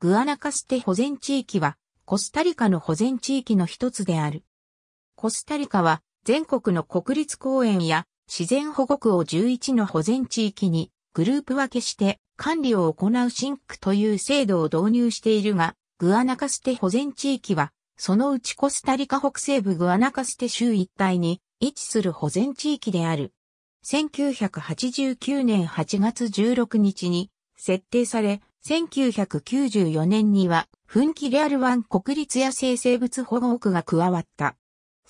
グアナカステ保全地域は、コスタリカの保全地域の一つである。コスタリカは、全国の国立公園や自然保護区を11の保全地域に、グループ分けして管理を行うシンクという制度を導入しているが、グアナカステ保全地域は、そのうちコスタリカ北西部グアナカステ州一帯に位置する保全地域である。1989年8月16日に設定され、1994年には、噴気レアル湾国立野生生物保護区が加わった。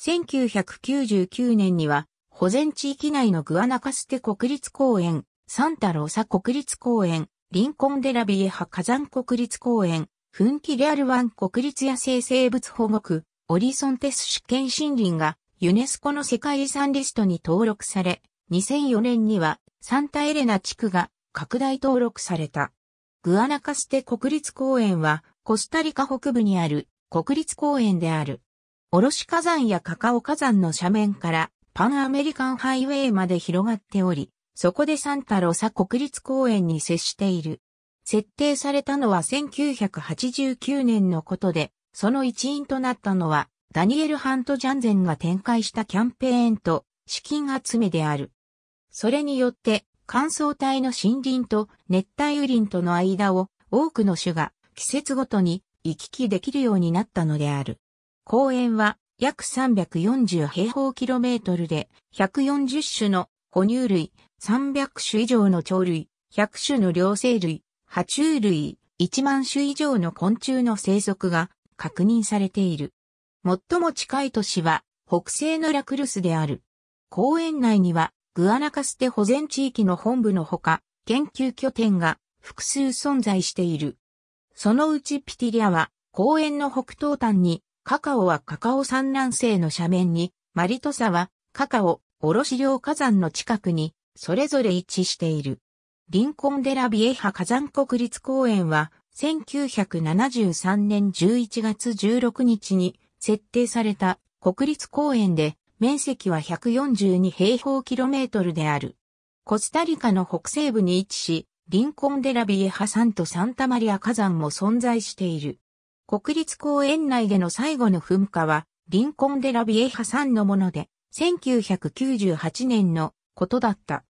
1999年には、保全地域内のグアナカステ国立公園、サンタローサ国立公園、リンコンデラビエハ火山国立公園、噴気レアル湾国立野生生物保護区、オリソンテス試験森林がユネスコの世界遺産リストに登録され、2004年にはサンタエレナ地区が拡大登録された。グアナカステ国立公園は、コスタリカ北部にある国立公園である。おろし火山やカカオ火山の斜面からパンアメリカンハイウェイまで広がっており、そこでサンタロサ国立公園に接している。設定されたのは1989年のことで、その一因となったのは、ダニエル・ハント・ジャンゼンが展開したキャンペーンと資金集めである。それによって、乾燥帯の森林と熱帯雨林との間を多くの種が季節ごとに行き来できるようになったのである。公園は約340平方キロメートルで140種の哺乳類、300種以上の鳥類、100種の両生類、爬虫類、1万種以上の昆虫の生息が確認されている。最も近い都市は北西のラクルスである。公園内にはグアナカステ保全地域の本部のほか、研究拠点が複数存在している。そのうちピティリアは、公園の北東端に、カカオはカカオ産卵生の斜面に、マリトサはカカオ、卸量火山の近くに、それぞれ一致している。リンコンデラビエハ火山国立公園は、1973年11月16日に設定された国立公園で面積は142平方キロメートルである。コスタリカの北西部に位置し、リンコンデラビエハ山とサンタマリア火山も存在している。国立公園内での最後の噴火は、リンコンデラビエハ山のもので、1998年のことだった。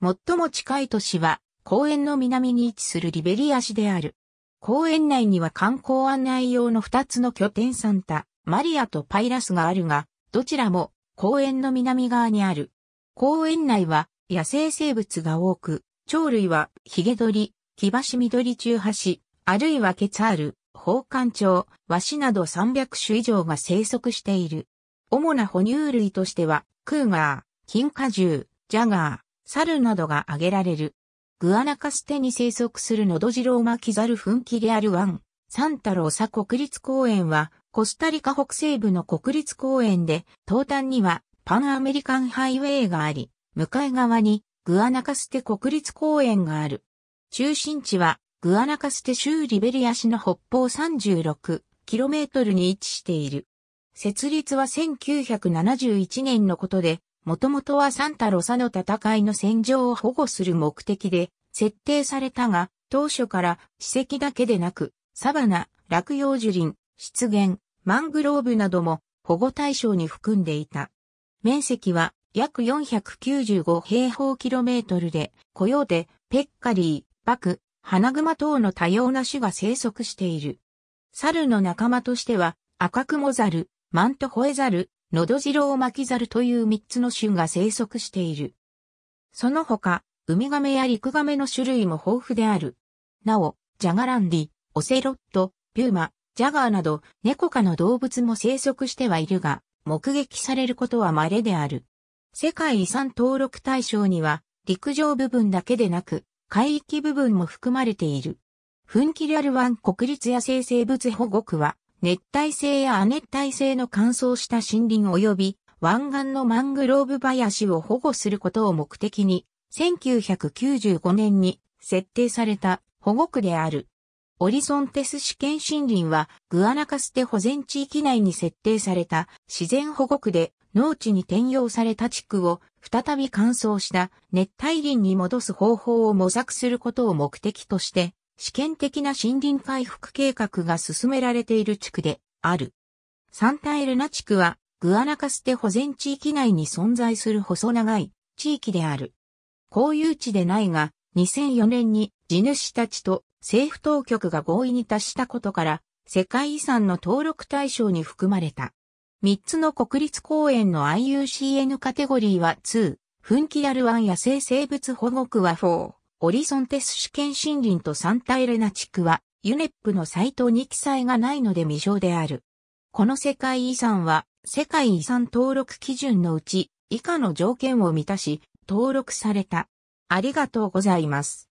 最も近い都市は、公園の南に位置するリベリア市である。公園内には観光案内用の2つの拠点サンタ、マリアとパイラスがあるが、どちらも公園の南側にある。公園内は野生生物が多く、鳥類はヒゲドリ、キバシミドリチュウハシ、あるいはケツァール、ホウカンチョウ、ワシなど300種以上が生息している。主な哺乳類としては、クーガー、キンカジュウ、ジャガー、サルなどが挙げられる。グアナカステに生息するノドジロウマキザルフンキレアルワン、サンタローサ国立公園は、コスタリカ北西部の国立公園で、東端にはパンアメリカンハイウェイがあり、向かい側にグアナカステ国立公園がある。中心地はグアナカステ州リベリア市の北方 36km に位置している。設立は1971年のことで、もともとはサンタロサの戦いの戦場を保護する目的で設定されたが、当初から史跡だけでなく、サバナ、落葉樹林、湿原、マングローブなども保護対象に含んでいた。面積は約495平方キロメートルで、コヨーテ、ペッカリー、バク、ハナグマ等の多様な種が生息している。猿の仲間としては、赤カクモザル、マントホエザル、ノドジロオマキザルという3つの種が生息している。その他、ウミガメやリクガメの種類も豊富である。なお、ジャガランディ、オセロット、ピューマ、ジャガーなど猫科の動物も生息してはいるが、目撃されることは稀である。世界遺産登録対象には、陸上部分だけでなく、海域部分も含まれている。フンキリアル湾国立野生生物保護区は、熱帯性や亜熱帯性の乾燥した森林及び湾岸のマングローブ林を保護することを目的に、1995年に設定された保護区である。オリゾンテス試験森林はグアナカステ保全地域内に設定された自然保護区で農地に転用された地区を再び乾燥した熱帯林に戻す方法を模索することを目的として試験的な森林回復計画が進められている地区である。サンタエルナ地区はグアナカステ保全地域内に存在する細長い地域である。公有地でないが2004年に地主たちと政府当局が合意に達したことから、世界遺産の登録対象に含まれた。3つの国立公園の IUCN カテゴリーは2、噴気あるン野生生物保護区は4、オリソンテス試験森林とサンタエレナ地区は、ユネップのサイトに記載がないので未詳である。この世界遺産は、世界遺産登録基準のうち、以下の条件を満たし、登録された。ありがとうございます。